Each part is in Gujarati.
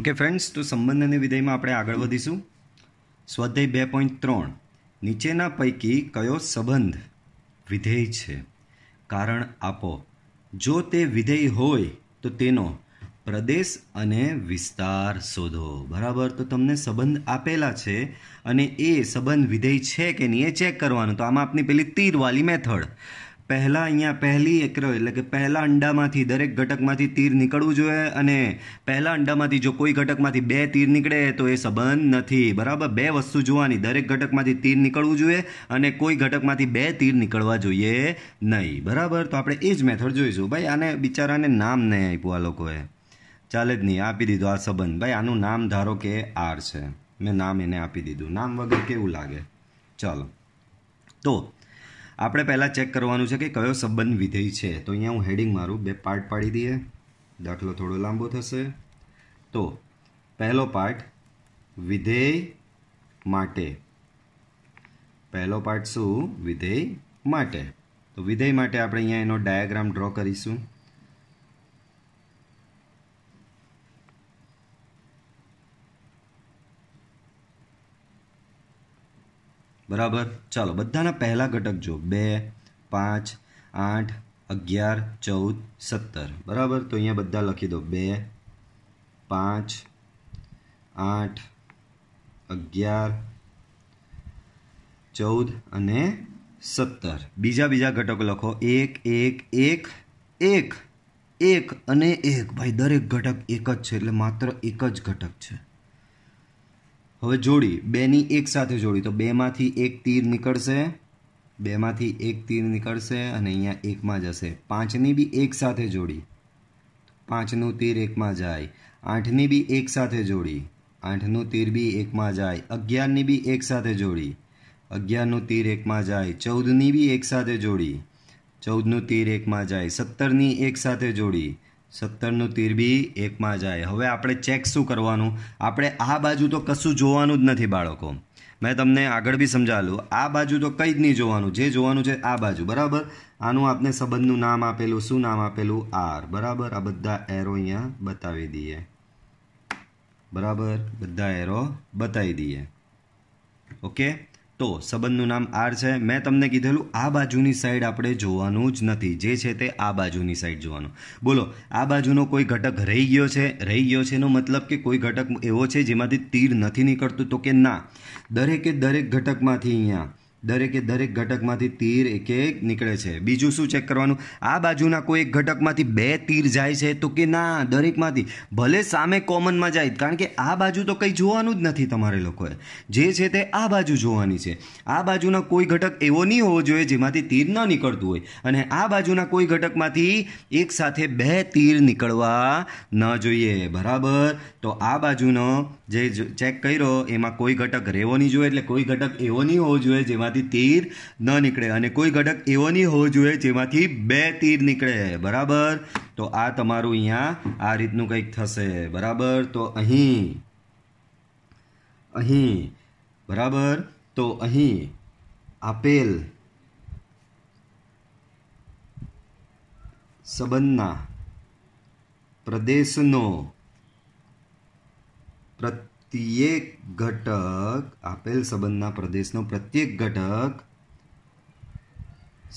ઓકે ફ્રેન્ડ્સ તો સંબંધ અને વિધેયમાં આપણે આગળ વધીશું સ્વાધ્યાય બે પોઈન્ટ ત્રણ નીચેના પૈકી કયો સંબંધ વિધેય છે કારણ આપો જો તે વિધેય હોય તો તેનો પ્રદેશ અને વિસ્તાર શોધો બરાબર તો તમને સંબંધ આપેલા છે અને એ સંબંધ વિધેય છે કે નહીં એ ચેક કરવાનું તો આમાં આપની પેલી તીરવાલી મેથડ પહેલાં અહીંયા પહેલી એકરો એટલે કે પહેલાં અંડામાંથી દરેક ઘટકમાંથી તીર નીકળવું જોઈએ અને પહેલાં અંડામાંથી જો કોઈ ઘટકમાંથી બે તીર નીકળે તો એ સંબંધ નથી બરાબર બે વસ્તુ જોવાની દરેક ઘટકમાંથી તીર નીકળવું જોઈએ અને કોઈ ઘટકમાંથી બે તીર નીકળવા જોઈએ નહીં બરાબર તો આપણે એ જ મેથડ જોઈશું ભાઈ આને બિચારાને નામ નહીં આપ્યું આ લોકોએ ચાલે જ નહીં આપી દીધું આ સંબંધ ભાઈ આનું નામ ધારો કે આર છે મેં નામ એને આપી દીધું નામ વગર કેવું લાગે ચાલો તો આપણે પહેલાં ચેક કરવાનું છે કે કયો સંબંધ વિધેય છે તો અહીંયા હું હેડિંગ મારું બે પાર્ટ પાડી દઈએ દાખલો થોડો લાંબો થશે તો પહેલો પાર્ટ વિધેય માટે પહેલો પાર્ટ શું વિધેય માટે તો વિધેય માટે આપણે અહીંયા એનો ડાયાગ્રામ ડ્રો કરીશું બરાબર ચાલો બધાના પહેલા ઘટક જો બે પાંચ આઠ અગિયાર ચૌદ સત્તર બરાબર તો અહીંયા બધા લખી દો બે પાંચ આઠ અગિયાર ચૌદ અને સત્તર બીજા બીજા ઘટકો લખો એક એક એક એક એક અને એક ભાઈ દરેક ઘટક એક જ છે એટલે માત્ર એક જ ઘટક છે હવે જોડી બેની એક સાથે જોડી તો બેમાંથી એક તીર નીકળશે બેમાંથી એક તીર નીકળશે અને અહીંયા એકમાં જશે પાંચની બી એક સાથે જોડી પાંચનું તીર એકમાં જાય આઠની બી એક સાથે જોડી આઠનું તીર બી એકમાં જાય અગિયારની બી એક સાથે જોડી અગિયારનું તીર એકમાં જાય ચૌદની બી એક સાથે જોડી ચૌદનું તીર એકમાં જાય સત્તરની એક સાથે જોડી સત્તરનું તીર બી એકમાં જાય હવે આપણે ચેક શું કરવાનું આપણે આ બાજુ તો કશું જોવાનું જ નથી બાળકો મેં તમને આગળ બી સમજાવેલું આ બાજુ તો કંઈ જ નહીં જોવાનું જે જોવાનું છે આ બાજુ બરાબર આનું આપને સંબંધનું નામ આપેલું શું નામ આપેલું આર બરાબર આ બધા એરો અહીંયા બતાવી દઈએ બરાબર બધા એરો બતાવી દઈએ ઓકે તો સંબંધનું નામ આર છે મેં તમને કીધેલું આ બાજુની સાઈડ આપણે જોવાનું જ નથી જે છે તે આ બાજુની સાઈડ જોવાનું બોલો આ બાજુનો કોઈ ઘટક રહી ગયો છે રહી ગયો છે એનો મતલબ કે કોઈ ઘટક એવો છે જેમાંથી તીર નથી નીકળતું તો કે ના દરેકે દરેક ઘટકમાંથી અહીંયા દરેકે દરેક ઘટકમાંથી તીર એક એક નીકળે છે બીજું શું ચેક કરવાનું આ બાજુના કોઈ એક ઘટકમાંથી બે તીર જાય છે તો કે ના દરેકમાંથી ભલે સામે કોમનમાં જાય કારણ કે આ બાજુ તો કંઈ જોવાનું જ નથી તમારે લોકોએ જે છે તે આ બાજુ જોવાની છે આ બાજુના કોઈ ઘટક એવો નહીં હોવો જોઈએ જેમાંથી તીર ન નીકળતું હોય અને આ બાજુના કોઈ ઘટકમાંથી એક સાથે બે તીર નીકળવા ન જોઈએ બરાબર તો આ બાજુનો જે ચેક કર્યો એમાં કોઈ ઘટક રહેવો નહીં જોઈએ એટલે કોઈ ઘટક એવો નહીં હોવો જોઈએ જેમાં જેમાંથી તીર ન નીકળે અને કોઈ ઘટક એવો નહીં હોવો જોઈએ જેમાંથી બે તીર નીકળે બરાબર તો આ તમારું અહીંયા આ રીતનું કંઈક થશે બરાબર તો અહીં અહીં બરાબર તો અહીં આપેલ સંબંધના પ્રદેશનો પ્રત્યે પ્રત્યેક ઘટક આપેલ સંબંધના પ્રદેશનો પ્રત્યેક ઘટક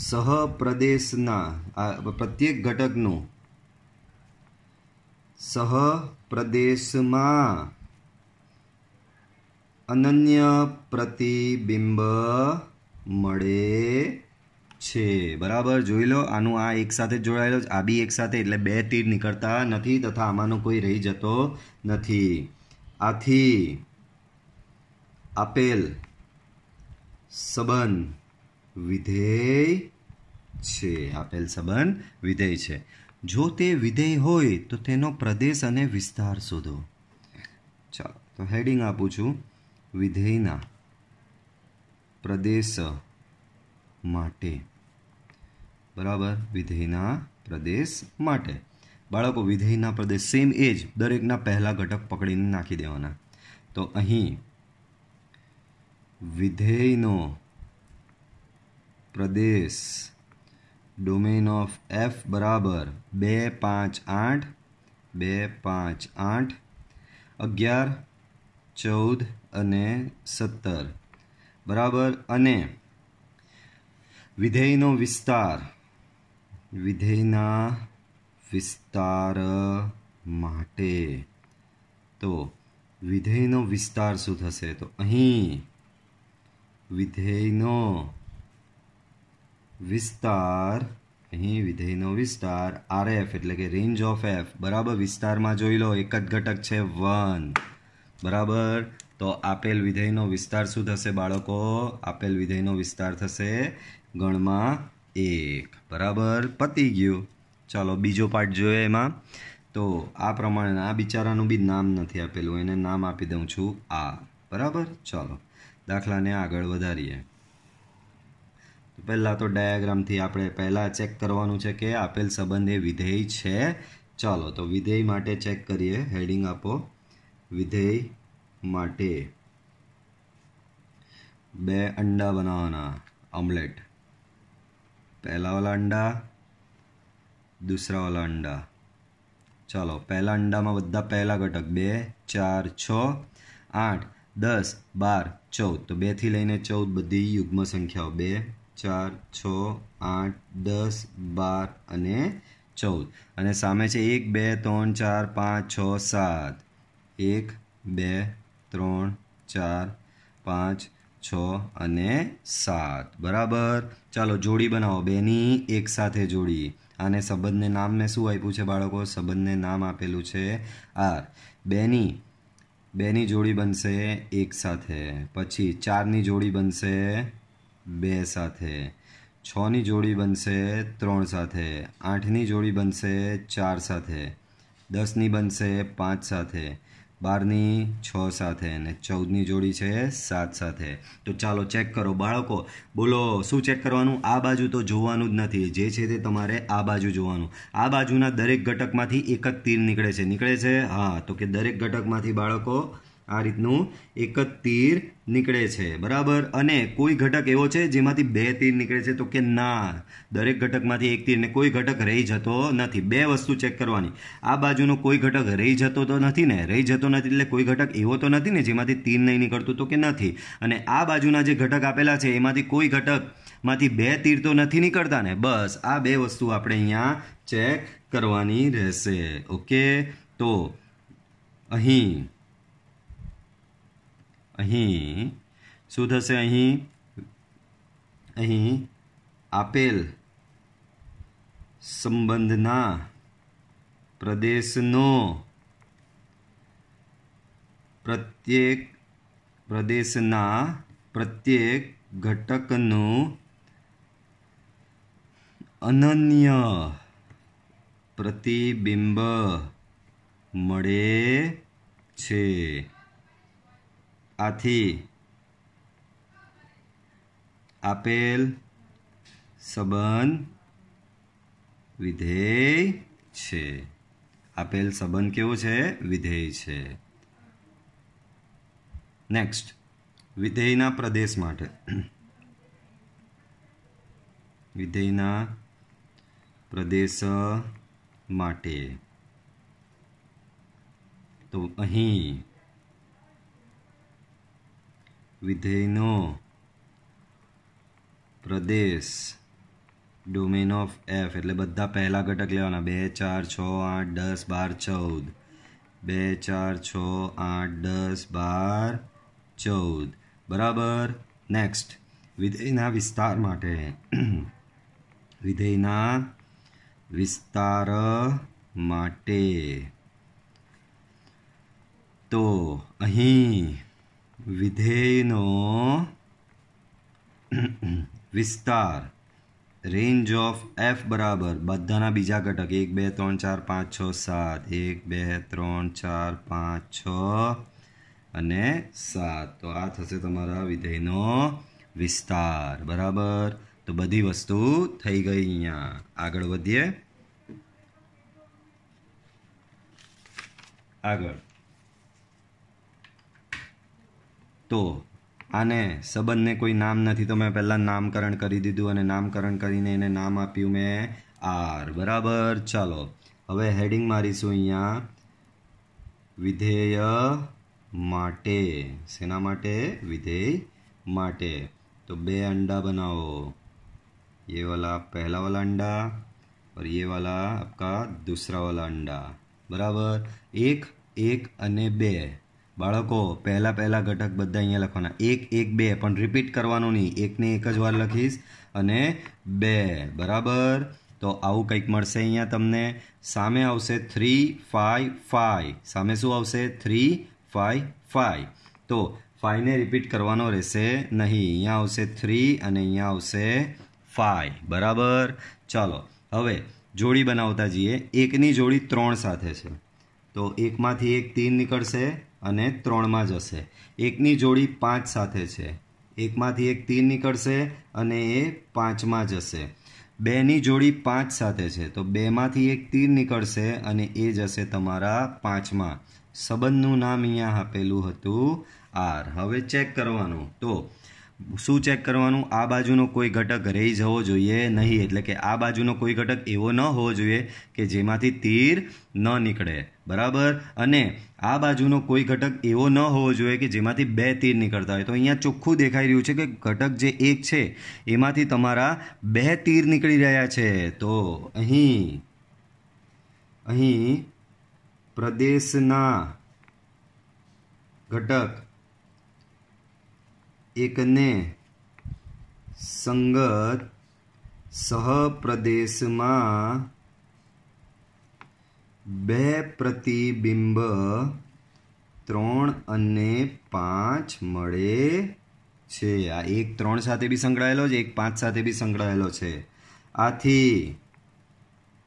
સહપ્રદેશના પ્રત્યેક ઘટકનો સહપ્રદેશમાં અનન્ય પ્રતિબિંબ મળે છે બરાબર જોઈ લો આનું આ એક સાથે જોડાયેલો આ બી એક સાથે એટલે બે તીર નીકળતા નથી તથા આમાંનો કોઈ રહી જતો નથી આથી આપેલ સંબંધ વિધેય છે આપેલ સંબંધ વિધેય છે જો તે વિધેય હોય તો તેનો પ્રદેશ અને વિસ્તાર શોધો ચાલો તો હેડિંગ આપું છું વિધેયના પ્રદેશ માટે બરાબર વિધેયના પ્રદેશ માટે બાળકો વિધેયના પ્રદેશ સેમ એજ દરેકના પહેલા ઘટક પકડીને નાખી દેવાના તો અહીં વિધેયનો પ્રદેશ ડોમેન ઓફ એફ બરાબર બે પાંચ આઠ બે પાંચ આઠ અગિયાર ચૌદ અને સત્તર બરાબર અને વિધેયનો વિસ્તાર વિધેયના વિસ્તાર માટે તો વિધેયનો વિસ્તાર શું થશે તો અહીં વિધેયનો વિસ્તાર અહીં વિધેયનો વિસ્તાર આર એફ એટલે કે રેન્જ ઓફ એફ બરાબર વિસ્તારમાં જોઈ લો એક જ ઘટક છે વન બરાબર તો આપેલ વિધેયનો વિસ્તાર શું થશે બાળકો આપેલ વિધેયનો વિસ્તાર થશે ગણમાં એક બરાબર પતી ગયું ચાલો બીજો પાર્ટ જોઈએ એમાં તો આ પ્રમાણે આ બિચારાનું બી નામ નથી આપેલું એને નામ આપી દઉં છું આ બરાબર ચાલો દાખલાને આગળ વધારીએ તો પહેલાં તો ડાયાગ્રામથી આપણે પહેલાં ચેક કરવાનું છે કે આપેલ સંબંધ એ વિધેય છે ચાલો તો વિધેય માટે ચેક કરીએ હેડિંગ આપો વિધેય માટે બે અંડા બનાવવાના ઓમલેટ પહેલાં વાલા અંડા दूसरा वाला અંડા ચાલો પહેલા અંડામાં બધા પહેલા ઘટક બે ચાર છ આઠ દસ બાર ચૌદ તો બેથી લઈને ચૌદ બધી યુગ્મ સંખ્યાઓ બે ચાર છ આઠ દસ બાર અને ચૌદ અને સામે છે એક બે ત્રણ ચાર પાંચ છ સાત એક બે ત્રણ ચાર પાંચ છ અને સાત બરાબર ચાલો જોડી બનાવો બેની એક સાથે જોડી આને સંબંધને નામને શું આપ્યું છે બાળકો સંબંધને નામ આપેલું છે આર બેની બેની જોડી બનશે એક સાથે પછી ચારની જોડી બનશે બે સાથે છની જોડી બનશે ત્રણ સાથે આઠની જોડી બનશે ચાર સાથે દસની બનશે પાંચ સાથે બારની છ સાથે અને ચૌદની જોડી છે સાત સાથે તો ચાલો ચેક કરો બાળકો બોલો શું ચેક કરવાનું આ બાજુ તો જોવાનું જ નથી જે છે તે તમારે આ બાજુ જોવાનું આ બાજુના દરેક ઘટકમાંથી એક જ તીર નીકળે છે નીકળે છે હા તો કે દરેક ઘટકમાંથી બાળકો આ રીતનું એક જ તીર નીકળે છે બરાબર અને કોઈ ઘટક એવો છે જેમાંથી બે તીર નીકળે છે તો કે ના દરેક ઘટકમાંથી એક તીર ને કોઈ ઘટક રહી જતો નથી બે વસ્તુ ચેક કરવાની આ બાજુનો કોઈ ઘટક રહી જતો તો નથી ને રહી જતો નથી એટલે કોઈ ઘટક એવો તો નથી ને જેમાંથી તીર નહીં નીકળતું તો કે નથી અને આ બાજુના જે ઘટક આપેલા છે એમાંથી કોઈ ઘટકમાંથી બે તીર તો નથી નીકળતા ને બસ આ બે વસ્તુ આપણે અહીંયા ચેક કરવાની રહેશે ઓકે તો અહીં અહીં શું થશે અહીં અહીં આપેલ સંબંધના પ્રદેશનો પ્રત્યેક પ્રદેશના પ્રત્યેક ઘટકનું અનન્ય પ્રતિબિંબ મળે છે આથી આપેલ સંબંધ વિધેય છે આપેલ સંબંધ કેવો છે વિધેય છે નેક્સ્ટ વિધેયના પ્રદેશ માટે વિધેયના પ્રદેશ માટે તો અહીં વિધેયનો પ્રદેશ ડોમેન ઓફ એફ એટલે બધા પહેલા ઘટક લેવાના બે ચાર છ આઠ દસ બાર ચૌદ બે ચાર છ આઠ દસ બાર ચૌદ બરાબર નેક્સ્ટ વિધેયના વિસ્તાર માટે વિધેયના વિસ્તાર માટે તો અહીં વિધેયનો વિસ્તાર રેન્જ ઓફ એફ બરાબર બધાના બીજા ઘટક એક બે ત્રણ ચાર પાંચ છ સાત એક બે ત્રણ ચાર પાંચ છ અને સાત તો આ થશે તમારા વિધેયનો વિસ્તાર બરાબર તો બધી વસ્તુ થઈ ગઈ અહીંયા આગળ વધીએ આગળ તો આને સંબંધને કોઈ નામ નથી તો મેં પહેલાં નામકરણ કરી દીધું અને નામકરણ કરીને એને નામ આપ્યું મેં આર બરાબર ચાલો હવે હેડિંગ મારીશું અહીંયા વિધેય માટે શેના માટે વિધેય માટે તો બે અંડા બનાવો ये वाला पहला वाला अंडा और ये वाला आपका दूसरा वाला अंडा बराबर एक एक અને બે બાળકો પહેલાં પહેલાં ઘટક બધા અહીંયા લખવાના એક એક બે પણ રિપીટ કરવાનું નહીં એકને એક જ વાર લખીશ અને બે બરાબર તો આવું કંઈક મળશે અહીંયા તમને સામે આવશે થ્રી ફાઈવ ફાઈવ સામે શું આવશે થ્રી ફાઈવ ફાઈવ તો ફાઈવને રિપીટ કરવાનો રહેશે નહીં અહીંયા આવશે થ્રી અને અહીંયા આવશે ફાઈવ બરાબર ચાલો હવે જોડી બનાવતા જઈએ એકની જોડી ત્રણ સાથે છે તો એકમાંથી એક તીન નીકળશે અને ત્રણમાં જશે એકની જોડી પાંચ સાથે છે એકમાંથી એક તીન નીકળશે અને એ પાંચમાં જશે બેની જોડી પાંચ સાથે છે તો બેમાંથી એક તીર નીકળશે અને એ જશે તમારા પાંચમાં સંબંધનું નામ અહીંયા આપેલું હતું આર હવે ચેક કરવાનું તો શું ચેક કરવાનું આ બાજુનો કોઈ ઘટક રહી જવો જોઈએ નહીં એટલે કે આ બાજુનો કોઈ ઘટક એવો ન હોવો જોઈએ કે જેમાંથી તીર ન નીકળે બરાબર અને આ બાજુનો કોઈ ઘટક એવો ન હોવો જોઈએ કે જેમાંથી બે તીર નીકળતા હોય તો અહીંયા ચોખ્ખું દેખાઈ રહ્યું છે કે ઘટક જે એક છે એમાંથી તમારા બે તીર નીકળી રહ્યા છે તો અહીં અહીં પ્રદેશના ઘટક એકને સંગત સહપ્રદેશમાં બે પ્રતિબિંબ ત્રણ અને પાંચ મળે છે આ એક ત્રણ સાથે બી સંકળાયેલો છે એક પાંચ સાથે બી સંકળાયેલો છે આથી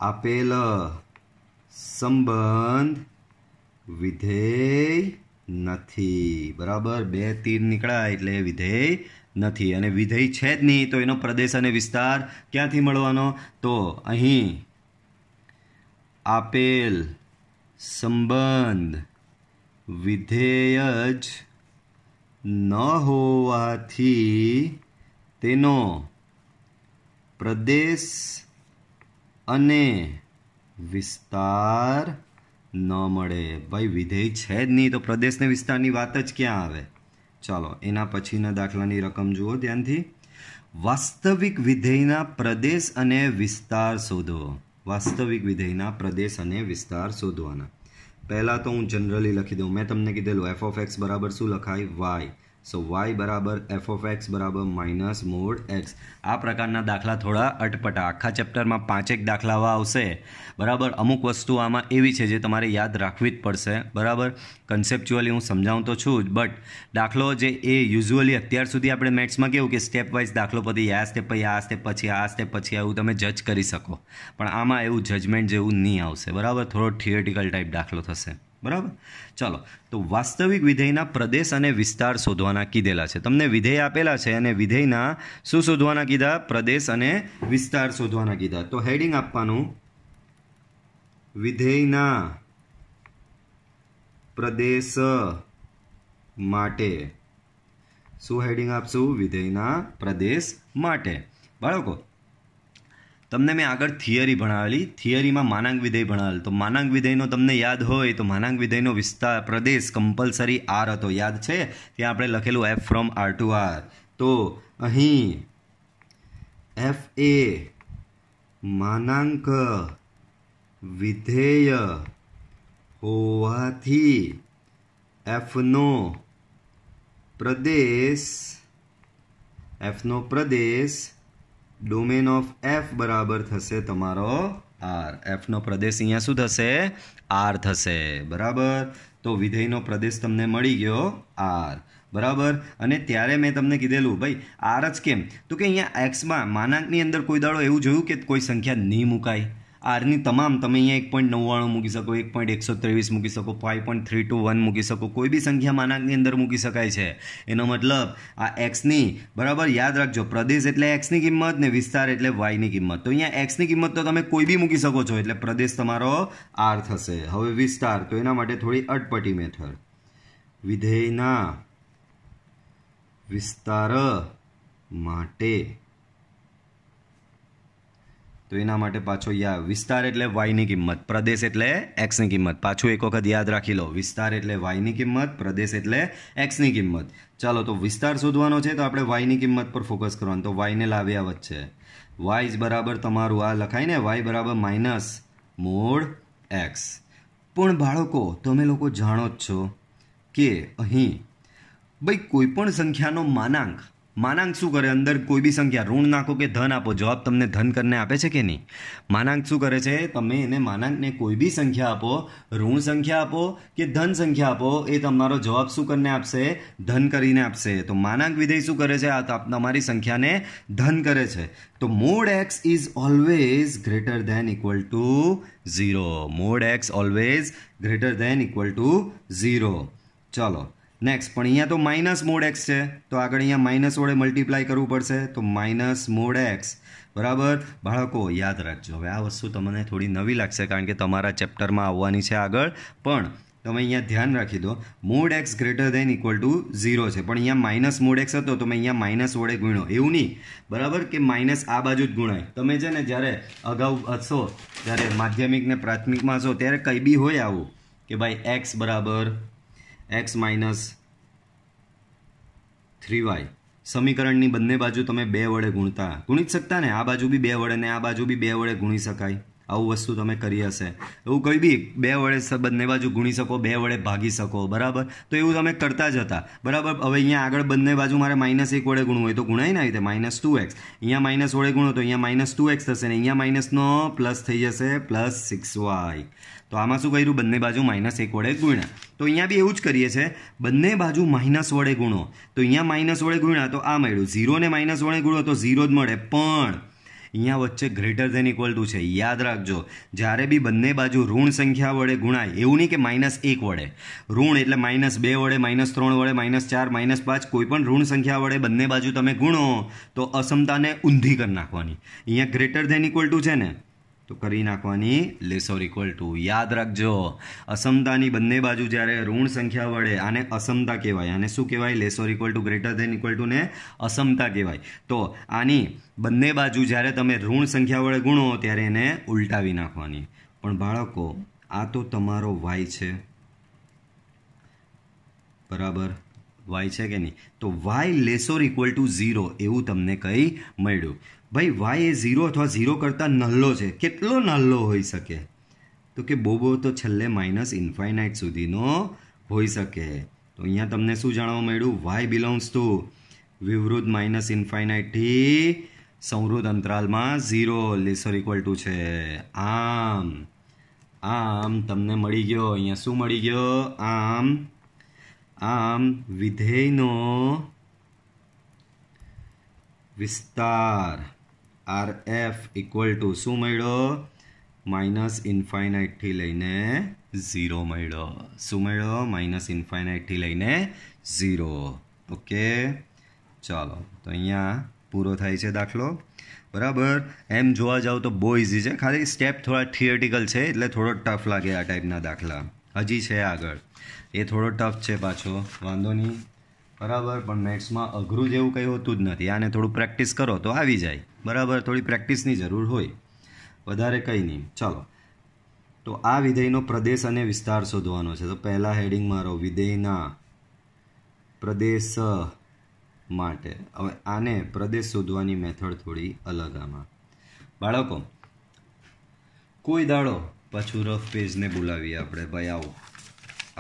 આપેલ સંબંધ વિધેય નથી બરાબર બે તીર નીકળાય એટલે વિધેય નથી અને વિધેય છે જ નહીં તો એનો પ્રદેશ અને વિસ્તાર ક્યાંથી મળવાનો તો અહીં આપેલ સંબંધ વિધેય જ ન હોવાથી તેનો પ્રદેશ અને વિસ્તાર ન મળે ભાઈ વિધેય છે જ નહીં તો પ્રદેશને વિસ્તારની વાત જ ક્યાં આવે ચાલો એના પછીના દાખલાની રકમ જુઓ ધ્યાનથી વાસ્તવિક વિધેયના પ્રદેશ અને વિસ્તાર શોધો વાસ્તવિક વિધેયના પ્રદેશ અને વિસ્તાર શોધવાના પહેલાં તો હું જનરલી લખી દઉં મેં તમને કીધેલું એફ ઓફ એક્સ બરાબર શું લખાય વાય સો વાય બરાબર એફ ઓફ એક્સ બરાબર માઇનસ મોડ એક્સ આ પ્રકારના દાખલા થોડા અટપટા આખા ચેપ્ટરમાં પાંચેક દાખલાઓ આવશે બરાબર અમુક વસ્તુ આમાં એવી છે જે તમારે યાદ રાખવી જ પડશે બરાબર કન્સેપ્ચ્યુઅલી હું સમજાવું તો છું જ બટ દાખલો જે એ યુઝ્યુઅલી અત્યાર સુધી આપણે મેથ્સમાં કેવું કે સ્ટેપ વાઇઝ દાખલો પછી આ સ્ટેપ પછી આ સ્ટેપ પછી આ સ્ટેપ પછી આવું તમે જજ કરી શકો પણ આમાં એવું જજમેન્ટ જેવું નહીં આવશે બરાબર થોડો થિયેટિકલ ટાઈપ દાખલો થશે બરાબર ચાલો તો વાસ્તવિક વિધેયના પ્રદેશ અને વિસ્તાર શોધવાના કીધેલા છે તમને વિધેય આપેલા છે અને વિધેયના શું શોધવાના કીધા પ્રદેશ અને વિસ્તાર શોધવાના કીધા તો હેડિંગ આપવાનું વિધેયના પ્રદેશ માટે શું હેડિંગ આપશું વિધેયના પ્રદેશ માટે બાળકો તમને મેં આગળ થિયરી ભણાવેલી થિયરીમાં માનાંક વિધેય ભણાવેલ તો માનાંક વિધેયનો તમને યાદ હોય તો માનાંક વિધેયનો વિસ્તાર પ્રદેશ કમ્પલસરી આર હતો યાદ છે ત્યાં આપણે લખેલું f from R to R તો અહીં એફ એ માનાંક વિધેય હોવાથી એફનો પ્રદેશ એફનો પ્રદેશ ડોમેન ઓફ એફ બરાબર થશે તમારો આર એફનો પ્રદેશ અહીંયા શું થશે આર થશે બરાબર તો વિધેયનો પ્રદેશ તમને મળી ગયો આર બરાબર અને ત્યારે મેં તમને કીધેલું ભાઈ આર જ કેમ તો કે અહીંયા એક્સમાં માનાંકની અંદર કોઈ દાડો એવું જોયું કે કોઈ સંખ્યા નહીં મુકાય આરની તમામ તમે અહીંયા એક પોઈન્ટ નવ્વાણું મૂકી શકો એક પોઈન્ટ એકસો ત્રેવીસ મૂકી શકો five point three two one મૂકી શકો કોઈ બી સંખ્યા માનાંકની અંદર મૂકી શકાય છે એનો મતલબ આ એક્સની બરાબર યાદ રાખજો પ્રદેશ એટલે એક્સની કિંમત ને વિસ્તાર એટલે વાયની કિંમત તો અહીંયા એક્સની કિંમત તો તમે કોઈ બી મૂકી શકો છો એટલે પ્રદેશ તમારો આર થશે હવે વિસ્તાર તો એના માટે થોડી અટપટી મેથડ વિધેયના વિસ્તાર માટે તો એના માટે પાછો યા વિસ્તાર એટલે વાયની કિંમત પ્રદેશ એટલે એક્સની કિંમત પાછું એક વખત યાદ રાખી લો વિસ્તાર એટલે વાયની કિંમત પ્રદેશ એટલે એક્સની કિંમત ચાલો તો વિસ્તાર શોધવાનો છે તો આપણે વાયની કિંમત પર ફોકસ કરવાનું તો વાયને લાવ્યા વચ્ચે વાય બરાબર તમારું આ લખાય ને વાય બરાબર માઇનસ મોડ એક્સ પણ બાળકો તમે લોકો જાણો જ છો કે અહીં ભાઈ કોઈપણ સંખ્યાનો માનાંક માનાંક શું કરે અંદર કોઈ બી સંખ્યા ઋણ નાખો કે ધન આપો જવાબ તમને ધન કરીને આપે છે કે નહીં માનાંક શું કરે છે તમે એને માનાંકને કોઈ બી સંખ્યા આપો ઋણ સંખ્યા આપો કે ધન સંખ્યા આપો એ તમારો જવાબ શું કરીને આપશે ધન કરીને આપશે તો માનાંક વિધેય શું કરે છે આ તમારી સંખ્યાને ધન કરે છે તો mod x is always greater than equal to zero mod x always greater than equal to zero ચાલો નેક્સ્ટ પણ અહીંયા તો માઇનસ મોડ એક્સ છે તો આગળ અહીંયા માઇનસ વડે મલ્ટીપ્લાય કરવું પડશે તો માઇનસ મોડ એક્સ બરાબર બાળકો યાદ રાખજો હવે આ વસ્તુ તમને થોડી નવી લાગશે કારણ કે તમારા ચેપ્ટરમાં આવવાની છે આગળ પણ તમે અહીંયા ધ્યાન રાખી દો mod x greater than equal to zero છે પણ અહીંયા માઇનસ મોડ એક્સ હતો તમે અહીંયા માઇનસ વડે ગુણો એવું નહીં બરાબર કે માઇનસ આ બાજુ જ ગુણાય તમે છે ને જ્યારે અગાઉ હશો જ્યારે માધ્યમિક ને પ્રાથમિકમાં હશો ત્યારે કંઈ બી હોય આવું કે ભાઈ એક્સ બરાબર એક્સ માઇનસ થ્રી વાય સમીકરણની બંને બાજુ તમે બે વડે ગુણતા ગુણી શકતા ને આ બાજુ બી બે વડે ને આ બાજુ બી બે વડે ગુણી શકાય આવું વસ્તુ તમે કરી હશે એવું કંઈ બી બે વડે બંને બાજુ ગુણી શકો બે વડે ભાગી શકો બરાબર તો એવું તમે કરતા જ હતા બરાબર હવે અહીંયા આગળ બંને બાજુ મારે માઇનસ એક વડે ગુણવું હોય તો ગુણાય ના રીતે માઇનસ ટુ એક્સ અહીંયા માઇનસ વડે ગુણો તો અહીંયા માઇનસ ટુ એક્સ થશે ને અહીંયા માઇનસનો પ્લસ થઈ જશે પ્લસ સિક્સ વાય તો આમાં શું કર્યું બંને બાજુ માઇનસ એક વડે ગુણ્યા તો અહીંયા બી એવું જ કરીએ છીએ બંને બાજુ માઇનસ વડે ગુણો તો અહીંયા માઇનસ વડે ગુણ્યા તો આ મળ્યું ઝીરોને માઇનસ વડે ગુણો તો ઝીરો જ મળે પણ અહીંયા વચ્ચે ગ્રેટર ધેન ઇક્વલ ટુ છે યાદ રાખજો જ્યારે બી બંને બાજુ ઋણ સંખ્યા વડે ગુણાય એવું નહીં કે માઇનસ એક વડે ઋણ એટલે માઇનસ બે વડે માઇનસ ત્રણ વડે માઇનસ ચાર માઇનસ પાંચ પણ ઋણ સંખ્યા વડે બંને બાજુ તમે ગુણો તો અસમતાને ઊંધી કરી નાખવાની અહીંયા ગ્રેટર ધેન ઇક્વલ ટુ છે ને તો કરી નાખવાની લેસ ઓર ઇક્વલ ટુ યાદ રાખજો અસમતાની બંને બાજુ જ્યારે ઋણ સંખ્યા વડે આને અસમતા કહેવાય આને શું કહેવાય less or equal to greater than equal to ને અસમતા કહેવાય તો આની બંને બાજુ જ્યારે તમે ઋણ સંખ્યા વડે ગુણો ત્યારે એને ઉલટાવી નાખવાની પણ બાળકો આ તો તમારો વાય છે બરાબર વાય છે કે નહીં તો y less or equal to zero એવું તમને કંઈ મળ્યું ભાઈ વાય એ ઝીરો અથવા ઝીરો કરતાં નલ્લો છે કેટલો નલ્લો હોઈ શકે તો કે બહુ બહુ તો છેલ્લે માઇનસ ઇન્ફાઇનાઇટ સુધીનો હોઈ શકે તો અહીંયા તમને શું જાણવા મળ્યું વાય બિલોંગ્સ ટુ વિવૃદ્ધ માઇનસ ઇન્ફાઇનાઇટથી સંવૃદ્ધ અંતરાલમાં ઝીરો લેસર ઇક્વલ ટુ છે આમ આમ તમને મળી ગયો અહીંયા શું મળી ગયો આમ આમ વિધેયનો વિસ્તાર આર એફ ઇક્વલ ટુ શું મળ્યો માઇનસ ઇન્ફાઇનાઇટથી લઈને ઝીરો મળ્યો શું મળ્યો માઇનસ ઇન્ફાઇનાઇટથી લઈને ઝીરો ઓકે ચાલો તો અહીંયા પૂરો થાય છે દાખલો બરાબર એમ જોવા જાઓ તો બહુ ઇઝી છે ખાલી સ્ટેપ થોડા થિયરિટિકલ છે એટલે થોડો ટફ લાગે આ ટાઈપના દાખલા હજી છે આગળ એ થોડો ટફ છે પાછો વાંધો નહીં બરાબર પણ મેથ્સમાં અઘરું જેવું કંઈ હોતું જ નથી આને થોડું પ્રેક્ટિસ કરો તો આવી જાય બરાબર થોડી પ્રેક્ટિસની જરૂર હોય વધારે કંઈ નહીં ચાલો તો આ વિધેયનો પ્રદેશ અને વિસ્તાર શોધવાનો છે તો પહેલાં હેડિંગ મારો વિધેયના પ્રદેશ માટે હવે આને પ્રદેશ શોધવાની મેથડ થોડી અલગ આમાં બાળકો કોઈ દાડો પાછું રફ પેજને બોલાવીએ આપણે ભાઈ આવો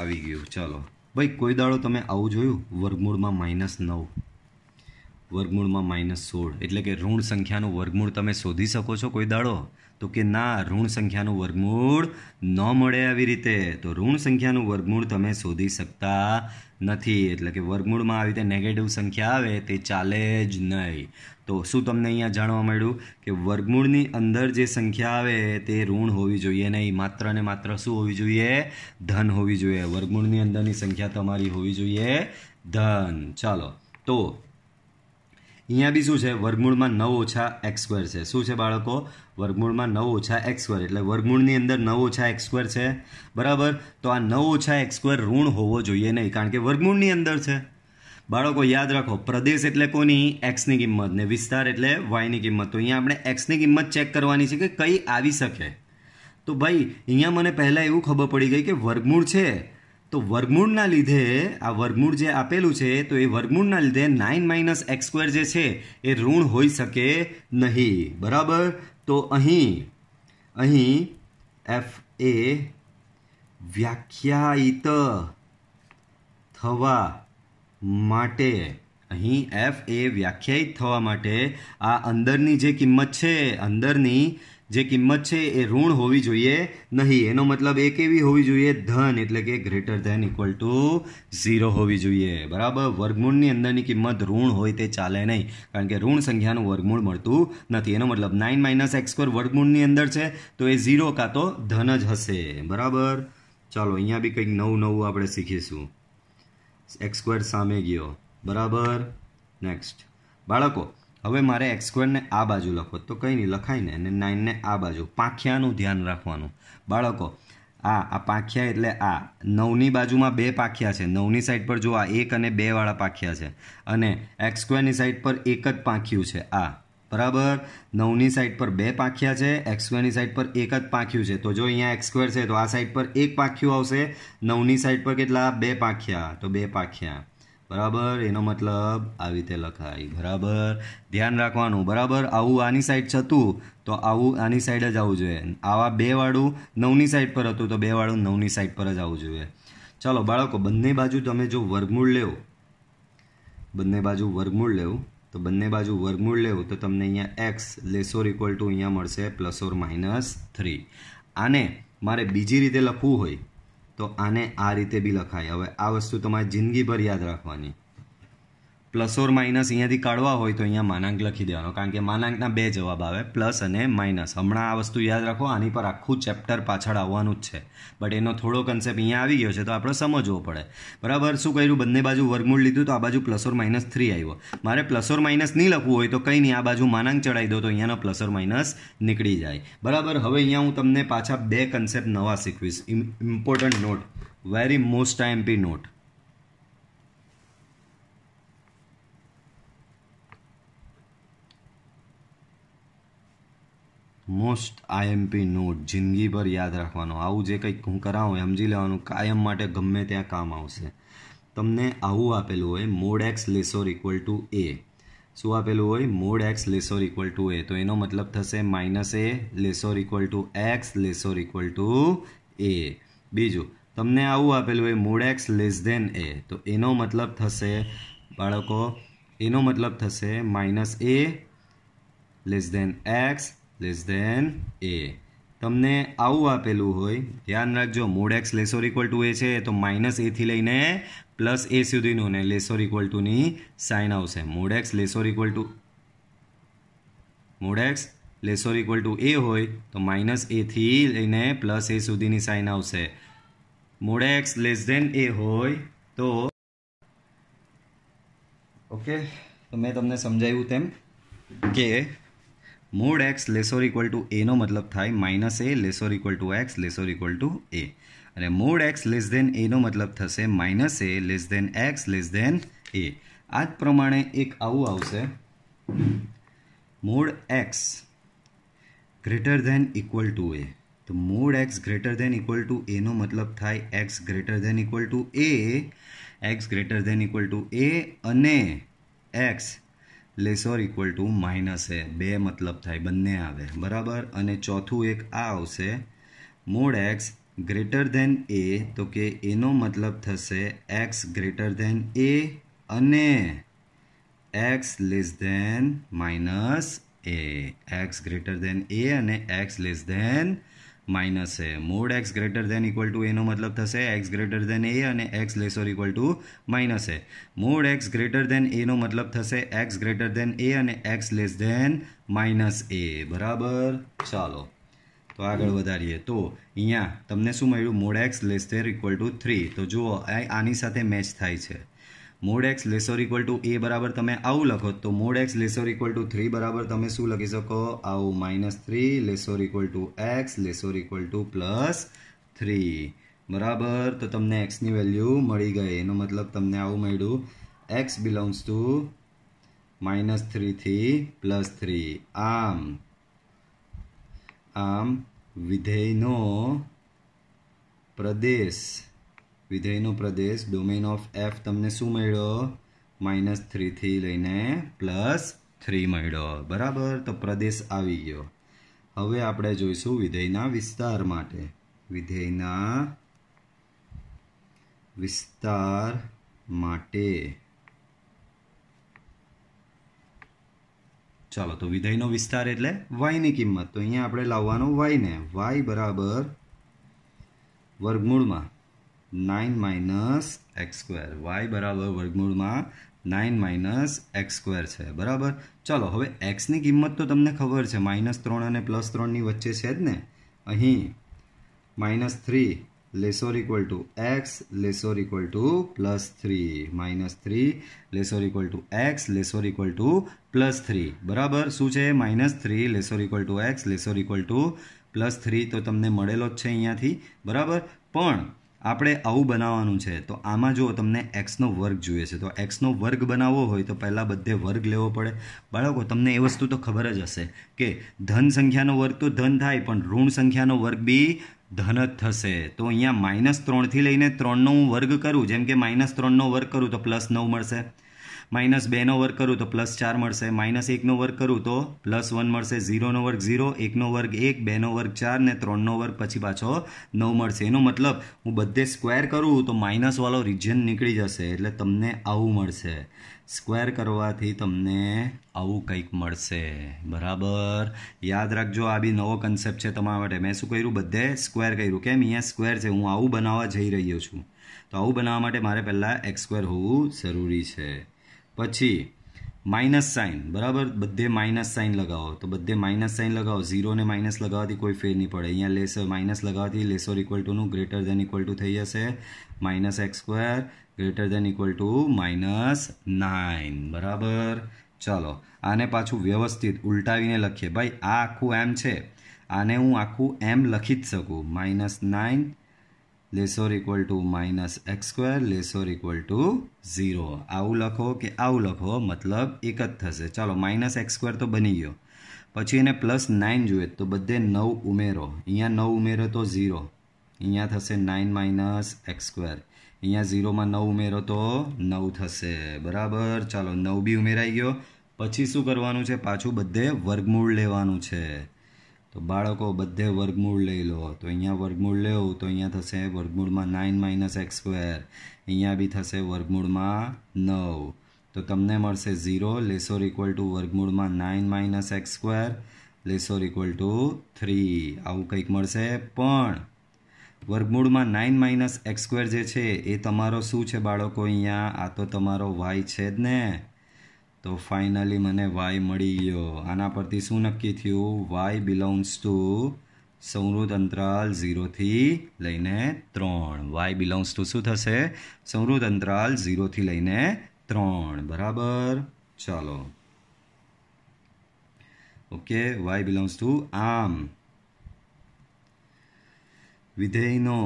આવી ગયું ચાલો ભાઈ કોઈ દાડો તમે આવું જોયું વર્ગમૂળમાં માઇનસ નવ વર્ગમૂળમાં માઇનસ સોળ એટલે કે ઋણ સંખ્યાનું વર્ગમૂળ તમે શોધી શકો છો કોઈ દાડો તો કે ના ઋણ સંખ્યાનું વર્ગમૂળ ન મળે આવી રીતે તો ઋણ સંખ્યાનું વર્ગમૂળ તમે શોધી શકતા નથી એટલે કે વર્ગમૂળમાં આવી રીતે નેગેટિવ સંખ્યા આવે તે ચાલે જ નહીં તો શું તમને અહીંયા જાણવા મળ્યું કે વર્ગમૂળની અંદર જે સંખ્યા આવે તે ઋણ હોવી જોઈએ નહીં માત્ર ને માત્ર શું હોવી જોઈએ ધન હોવી જોઈએ વર્ગમૂળની અંદરની સંખ્યા તમારી હોવી જોઈએ ધન ચાલો તો અહીંયા બી શું છે વર્ગમૂળમાં નવ ઓછા એક્સ સ્ક્વેર છે શું છે બાળકો વર્ગમૂળમાં નવ ઓછા એક્સ સ્ક્વેર એટલે વર્ગમૂળની અંદર નવ ઓછા એક્સ સ્ક્વેર છે બરાબર તો આ નવ ઓછા એક્સ સ્ક્વેર ઋણ હોવો જોઈએ નહીં કારણ કે વર્ગમૂળની અંદર છે બાળકો યાદ રાખો પ્રદેશ એટલે કોની એક્સની કિંમત ને વિસ્તાર એટલે વાયની કિંમત તો અહીંયા આપણે એક્સની કિંમત ચેક કરવાની છે કે કઈ આવી શકે તો ભાઈ અહીંયા મને પહેલાં એવું ખબર પડી ગઈ કે વર્ગમૂળ છે તો વર્ગમૂળના લીધે આ વર્ગમૂળ જે આપેલું છે તો એ વર્ગમૂળના લીધે નાઇન માઇનસ એક્સ સ્ક્વેર જે છે એ ઋણ હોઈ શકે નહીં બરાબર તો અહીં અહીં એફ એ વ્યાખ્યાયિત થવા માટે અહીં એફ એ વ્યાખ્યાયિત થવા માટે આ અંદરની જે કિંમત છે અંદરની જે કિંમત છે એ ઋણ હોવી જોઈએ નહીં એનો મતલબ એ કેવી હોવી જોઈએ ધન એટલે કે greater than equal to zero હોવી જોઈએ બરાબર વર્ગમૂળની અંદરની કિંમત ઋણ હોય તે ચાલે નહીં કારણ કે ઋણ સંખ્યાનું વર્ગમૂળ મળતું નથી એનો મતલબ નાઇન માઇનસ એક્સ સ્ક્વેર વર્ગમૂળની અંદર છે તો એ ઝીરો કાં તો ધન જ હશે બરાબર ચાલો અહીંયા બી કંઈક નવું નવું આપણે શીખીશું એક્સ સ્ક્વેર સામે ગયો બરાબર નેક્સ્ટ બાળકો હવે મારે એક્સ સ્ક્વેરને આ બાજુ લખો તો કંઈ નહીં લખાય ને અને નાઇનને આ બાજુ પાંખિયાનું ધ્યાન રાખવાનું બાળકો આ આ પાંખિયા એટલે આ નવની બાજુમાં બે પાંખિયા છે નવની સાઈડ પર જો આ એક અને બેવાળા પાંખિયા છે અને એક્સ સ્ક્વેરની સાઈડ પર એક જ પાંખ્યું છે આ બરાબર નવની સાઈડ પર બે પાંખ્યા છે એક્સ સ્ક્વેરની સાઈડ પર એક જ પાંખ્યું છે તો જો અહીંયા એક્સ સ્ક્વેર છે તો આ સાઈડ પર એક પાંખ્યું આવશે નવની સાઈડ પર કેટલા બે પાંખ્યા તો બે પાંખ્યા બરાબર એનો મતલબ આવી રીતે લખાય બરાબર ધ્યાન રાખવાનું બરાબર આવું આની સાઈડ હતું તો આવું આની સાઈડ જ આવવું જોઈએ આવા બેવાળું નવની સાઈડ પર હતું તો બેવાળું નવની સાઈડ પર જ આવવું જોઈએ ચાલો બાળકો બંને બાજુ તમે જો વર્ગમૂળ લેવો બંને બાજુ વર્ગમૂળ લેવું તો બંને બાજુ વર્ગમૂળ લેવું તો તમને અહીંયા એક્સ લેસોર ઇક્વલ ટુ અહીંયા મળશે પ્લસ ઓર માઇનસ થ્રી આને મારે બીજી રીતે લખવું હોય તો આને આ રીતે બી લખાય હવે આ વસ્તુ તમારે જિંદગીભર યાદ રાખવાની પ્લસ ઓર માઇનસ અહીંયાથી કાઢવા હોય તો અહીંયા માનાંક લખી દેવાનો કારણ કે માનાંકના બે જવાબ આવે પ્લસ અને માઇનસ હમણાં આ વસ્તુ યાદ રાખો આની પર આખું ચેપ્ટર પાછળ આવવાનું જ છે બટ એનો થોડો કન્સેપ્ટ અહીંયા આવી ગયો છે તો આપણે સમજવો પડે બરાબર શું કર્યું બંને બાજુ વર્ગમૂળ લીધું તો આ બાજુ પ્લસ ઓર માઇનસ થ્રી આવ્યો મારે પ્લસ ઓર માઇનસ નહીં લખવું હોય તો કંઈ નહીં આ બાજુ માનાંક ચડાવી દો તો અહીંયાનો પ્લસ ઓર માઇનસ નીકળી જાય બરાબર હવે અહીંયા હું તમને પાછા બે કન્સેપ્ટ નવા શીખવીશ important note very most IMP note most IMP note જિંદગીભર યાદ રાખવાનો આવું જે કંઈક હું કરાવું સમજી લેવાનું કાયમ માટે ગમે ત્યાં કામ આવશે તમને આવું આપેલું હોય mod x less or equal to a શું આપેલું હોય mod x less or equal to a તો એનો મતલબ થશે minus a less or equal to x less or equal to a બીજું તમને આવું આપેલું હોય mod x less than a તો એનો મતલબ થશે બાળકો એનો મતલબ થશે minus a less than x less than a તમને આવું આપેલું હોય ધ્યાન રાખજો mod x less or equal to એ છે તો માઇનસ એથી લઈને પ્લસ એ સુધીનું ને લેસોર ઇક્વલ ટુની સાઇન આવશે mod x less or equal to mod x less or equal to a હોય તો માઇનસ એથી લઈને પ્લસ એ સુધીની સાઇન આવશે mod x less than a હોય તો ઓકે તો મેં તમને સમજાવ્યું તેમ કે mod x less or equal to એનો મતલબ થાય minus a less or equal to x less or equal to a અને મોડ એક્સ લેસ ધેન એનો મતલબ થશે minus a less than x less than a આ જ પ્રમાણે એક આવું આવશે mod x greater than equal to a તો mod x greater than equal to એનો મતલબ થાય x greater than equal to a x greater than equal to a અને x less or equal to minus a બે મતલબ થાય બંને આવે બરાબર અને ચોથું એક આ આવશે mod x greater than a તો કે એનો મતલબ થશે એક્સ ગ્રેટર ધેન એ અને x less than minus a x greater than a અને x less than minus a mod x greater than equal to એનો મતલબ થશે એક્સ ગ્રેટર દેન એ અને x lesser equal to minus a mod x greater than એનો મતલબ થશે એક્સ ગ્રેટર દેન એ અને x less than minus a બરાબર ચાલો તો આગળ વધારીએ તો અહીંયા તમને શું મળ્યું mod x less there equal to three તો જુઓ આની સાથે મેચ થાય છે mod x lesser equal to a બરાબર તમે આવું લખો તો mod x lesser equal to three બરાબર તમે શું લખી શકો આવું minus three less or equal to x less or equal to plus three બરાબર તો તમને એક્સની વેલ્યુ મળી ગઈ એનો મતલબ તમને આવું મળ્યું એક્સ બિલોંગ્સ ટુ માઇનસ થ્રીથી પ્લસ થ્રી આમ આમ વિધેયનો પ્રદેશ વિધેયનો પ્રદેશ ડોમેન ઓફ એફ તમને શું મળ્યો માઇનસ થ્રીથી લઈને પ્લસ થ્રી મળ્યો બરાબર તો પ્રદેશ આવી ગયો હવે આપણે જોઈશું વિધેયના વિસ્તાર માટે વિધેયના વિસ્તાર માટે ચાલો તો વિધેયનો વિસ્તાર એટલે વાયની કિંમત તો અહીંયા આપણે લાવવાનું વાયને વાય બરાબર વર્ગમૂળમાં nine minus x square y બરાબર વર્ગમૂળમાં નાઇન માઇનસ એક્સ સ્ક્વેર છે બરાબર ચલો હવે એક્સની કિંમત તો તમને ખબર છે માઇનસ ત્રણ અને પ્લસ ત્રણની વચ્ચે છે જ ને અહીં minus three less or equal to x less or equal to plus three minus three less or equal to x less or equal to plus three બરાબર શું છે minus three less or equal to x less or equal to plus three તો તમને મળેલો જ છે અહીંયાથી બરાબર પણ આપણે આવું બનાવવાનું છે તો આમાં જો તમને એક્સનો વર્ગ જોઈએ છે તો એક્સનો વર્ગ બનાવવો હોય તો પહેલાં બધે વર્ગ લેવો પડે બાળકો તમને એ વસ્તુ તો ખબર જ હશે કે ધન સંખ્યાનો વર્ગ તો ધન થાય પણ ઋણ સંખ્યાનો વર્ગ બી ધન જ થશે તો અહીંયા માઇનસ ત્રણથી લઈને ત્રણનો હું વર્ગ કરું જેમ કે માઇનસ ત્રણનો વર્ગ કરું તો પ્લસ નવ મળશે માઇનસ બેનો વર્ગ કરું તો પ્લસ ચાર મળશે માઇનસ એકનો વર્ગ કરું તો પ્લસ વન મળશે ઝીરોનો વર્ગ ઝીરો એકનો વર્ગ એક બેનો વર્ગ ચાર ને ત્રણનો વર્ગ પછી પાછો નવ મળશે એનો મતલબ હું બધે સ્ક્વેર કરું તો માઇનસવાળો રિજન નીકળી જશે એટલે તમને આવું મળશે સ્ક્વેર કરવાથી તમને આવું કંઈક મળશે બરાબર યાદ રાખજો આ બી નવો કન્સેપ્ટ છે તમારા માટે મેં શું કર્યું બધે સ્ક્વેર કર્યું કેમ અહીંયા સ્ક્વેર છે હું આવું બનાવવા જઈ રહ્યો છું તો આવું બનાવવા માટે મારે પહેલાં એક્સ સ્ક્વેર હોવું જરૂરી છે પછી માઇનસ સાઇન બરાબર બધે માઇનસ સાઇન લગાવો તો બધે માઇનસ સાઇન લગાવો ઝીરોને માઇનસ લગાવવાથી કોઈ ફેર નહીં પડે અહીંયા લેસ માઇનસ લગાવવાથી લેસોર ઇક્વલ ટુનું ગ્રેટર દેન ઇક્વલ ટુ થઈ જશે minus x square greater than equal to minus nine બરાબર ચાલો આને પાછું વ્યવસ્થિત ઉલટાવીને લખીએ ભાઈ આ આખું એમ છે આને હું આખું એમ લખી જ શકું minus nine less or equal to minus x square less equal to zero આવું લખો કે આવું લખો મતલબ એક જ થશે ચાલો માઇનસ એક્સ સ્ક્વેર તો બની ગયો પછી એને પ્લસ નાઇન જોઈએ તો બધે નવ ઉમેરો અહીંયા નવ ઉમેરો તો ઝીરો અહીંયા થશે નાઇન માઇનસ એક્સ સ્ક્વેર અહીંયા ઝીરોમાં નવ ઉમેરો તો નવ થશે બરાબર ચાલો નવ બી ઉમેરાઈ ગયો પછી શું કરવાનું છે પાછું બધે વર્ગમૂળ લેવાનું છે તો બાળકો બધે વર્ગમૂળ લઈ લો તો અહીંયા વર્ગમૂળ લેવું તો અહીંયા થશે વર્ગમૂળમાં નાઇન માઇનસ એક્સ સ્ક્વેર અહીંયા બી થશે વર્ગમૂળમાં નવ તો તમને મળશે ઝીરો લેસોર ઇક્વલ ટુ વર્ગમૂળમાં nine minus x square less or equal to three આવું કંઈક મળશે પણ વર્ગમૂળમાં નાઇન માઇનસ એક્સ સ્ક્વેર જે છે એ તમારો શું છે બાળકો અહીંયા આ તો તમારો વાય છે જ ને તો ફાઇનલી મને વાય મળી ગયો આના પરથી શું નક્કી થયું વાય બિલોંગ્સ ટુ સંવૃત અંતરાલ ઝીરોથી લઈને ત્રણ વાય બિલોંગ્સ ટુ શું થશે સંવૃત અંતરાલ ઝીરોથી લઈને ત્રણ બરાબર ચાલો ઓકે વાય બિલોંગ્સ ટુ આમ વિધેયનો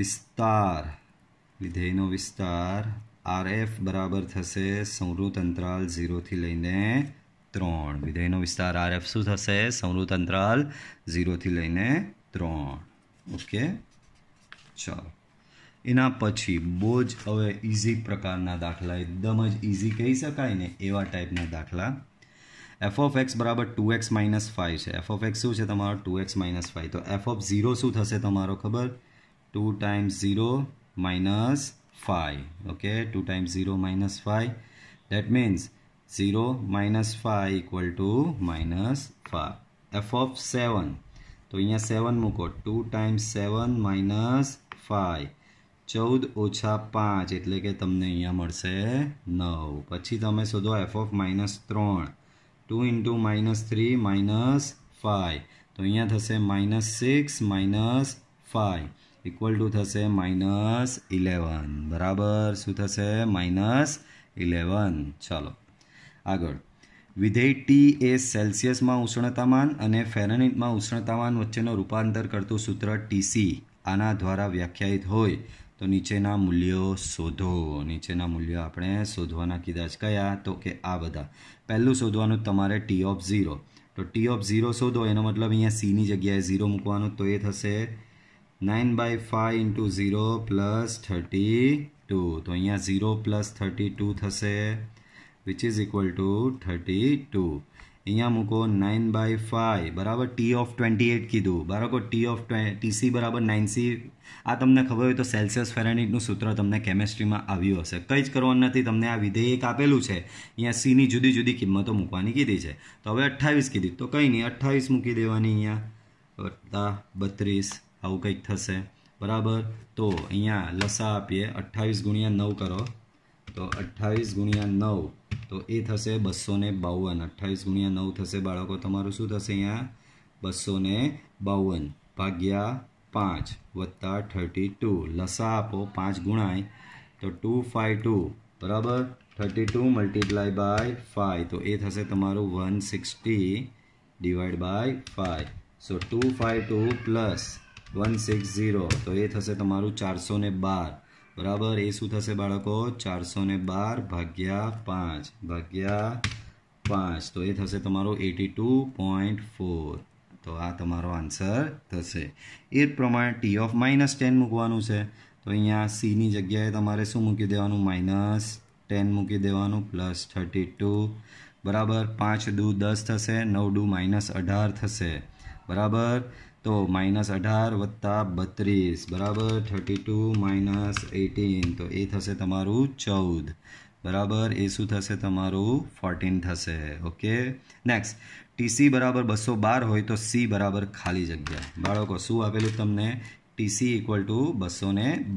વિસ્તાર વિધેયનો વિસ્તાર આર એફ બરાબર થશે સંવૃત અંતરાલ ઝીરોથી લઈને ત્રણ વિધેયનો વિસ્તાર આરએફ શું થશે સંવૃત અંતરાલ ઝીરોથી લઈને ત્રણ ઓકે ચાલો એના પછી બહુ જ હવે ઇઝી પ્રકારના દાખલા એકદમ જ ઇઝી કહી શકાય ને એવા ટાઈપના દાખલા એફ ઓફ એક્સ બરાબર ટુ એક્સ માઇનસ ફાઇવ છે એફ ઓફ એક્સ શું છે તમારો ટુ એક્સ માઇનસ ફાઇવ તો એફ ઓફ ઝીરો શું થશે તમારો ખબર two times zero minus 5 okay 2 * 0 - 5 that means 0 - 5 = -5 f(7) तो यहां 7 मुको 2 * 7 - 5 14 - 5 એટલે કે तुमने यहां મળશે 9 પછી તમે સધો f(-3) 2 * -3 - 5 તો અહીંયા થશે -6 - 5 ઇક્વલ ટુ થશે માઇનસ ઇલેવન બરાબર શું થશે માઇનસ ઇલેવન ચાલો આગળ વિધેય ટી એ સેલ્સિયસમાં ઉષ્ણતામાન અને ફેરનહીટમાં ઉષ્ણતામાન વચ્ચેનો રૂપાંતર કરતું સૂત્ર ટીસી આના દ્વારા વ્યાખ્યાયિત હોય તો નીચેના મૂલ્યો શોધો નીચેના મૂલ્યો આપણે શોધવાના કીધા જ કયા તો કે આ બધા પહેલું શોધવાનું તમારે ટી ઓફ ઝીરો તો ટી ઓફ ઝીરો શોધો એનો મતલબ અહીંયા સીની જગ્યાએ ઝીરો મૂકવાનું તો એ થશે nine by five into zero plus thirty two તો અહીંયા ઝીરો પ્લસ થર્ટી ટુ થશે which is equal to thirty two અહીંયા મૂકો નાઇન બાય ફાઈવ બરાબર ટી ઓફ ટ્વેન્ટી એટ કીધું બરાબર ટી ઓફ ટીસી બરાબર નાઇન સી આ તમને ખબર હોય તો સેલ્સિયસ ફેરેનિટનું સૂત્ર તમને કેમેસ્ટ્રીમાં આવ્યું હશે કંઈ જ કરવાનું નથી તમને આ વિધેય એક આપેલું છે અહીંયા સીની જુદી જુદી કિંમતો મૂકવાની કીધી છે તો હવે અઠ્ઠાવીસ કીધી તો કંઈ નહીં અઠ્ઠાવીસ મૂકી દેવાની અહીંયા વત્તા બત્રીસ આવું કંઈક થશે બરાબર તો અહીંયા લસા આપીએ અઠ્ઠાવીસ ગુણ્યા નવ કરો તો અઠ્ઠાવીસ ગુણ્યા નવ તો એ થશે બસો ને બાવન અઠ્ઠાવીસ ગુણ્યા નવ થશે બાળકો તમારું શું થશે અહીંયા બસો ને બાવન ભાગ્યા પાંચ વત્તા થર્ટી ટુ લસા આપો પાંચ ગુણાય તો ટુ ફાઇવ ટુ બરાબર thirty two multiply by five તો એ થશે તમારું one sixty divide by five so two five two plus one six zero તો એ થશે તમારું ચારસો ને બાર બરાબર એ શું થશે બાળકો ચારસો ને બાર ભાગ્યા પાંચ ભાગ્યા પાંચ તો એ થશે તમારો એટી ટુ પોઈન્ટ ફોર તો આ તમારો આન્સર થશે એ જ પ્રમાણે ટી ઓફ માઇનસ ટેન મૂકવાનું છે તો અહીંયા સીની જગ્યાએ તમારે શું મૂકી દેવાનું માઇનસ ટેન મૂકી દેવાનું પ્લસ થર્ટી ટુ બરાબર પાંચ દુ દસ થશે નવ ડુ માઇનસ અઢાર થશે બરાબર તો માઇનસ અઢાર વત્તા બત્રીસ બરાબર થર્ટી ટુ માઇનસ એટીન તો એ થશે તમારું ચૌદ બરાબર એ શું થશે તમારું ફોર્ટીન થશે ઓકે નેક્સ્ટ ટીસી બરાબર બસો બાર હોય તો સી બરાબર ખાલી જગ્યા બાળકો શું આપેલું તમને ટીસી ઇક્વલ ટુ બસો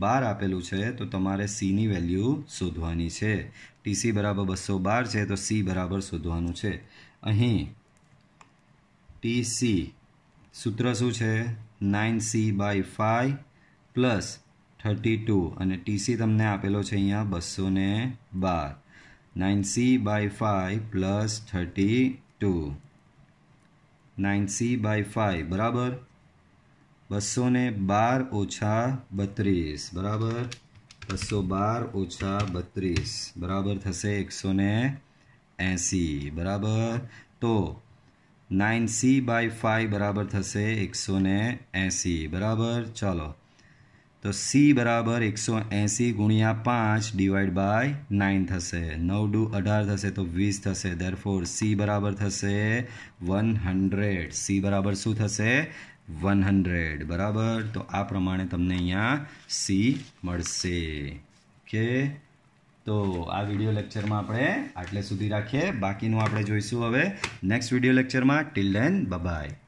બાર આપેલું છે તો તમારે સીની વેલ્યુ શોધવાની છે ટીસી બરાબર બસો બાર છે તો સી બરાબર શોધવાનું છે અહીં ટીસી સૂત્ર શું છે nine C by five plus thirty two અને ટીસી તમને આપેલો છે અહીંયા બસો ને બાર nine C by five plus thirty two nine C by five બરાબર બસો ને બાર ઓછા બત્રીસ બરાબર બસો બાર ઓછા બત્રીસ બરાબર થશે એકસો ને એંસી બરાબર તો નાઇન સી બાય ફાઈવ બરાબર થશે એકસો ને એંસી બરાબર ચાલો તો સી બરાબર એકસો એંસી ગુણ્યા પાંચ ડિવાઈડ બાય નાઇન થશે નવ ડુ અઢાર થશે તો વીસ થશે ધરફોર સી બરાબર થશે વન હંડ્રેડ સી બરાબર શું થશે વન હંડ્રેડ બરાબર તો આ પ્રમાણે તમને અહીંયા સી મળશે ઓકે તો આ વિડીયો લેક્ચરમાં આપણે આટલે સુધી રાખીએ બાકીનું આપણે જોઈશું હવે નેક્સ્ટ વિડીયો લેક્ચરમાં ટિલ દેન બબાય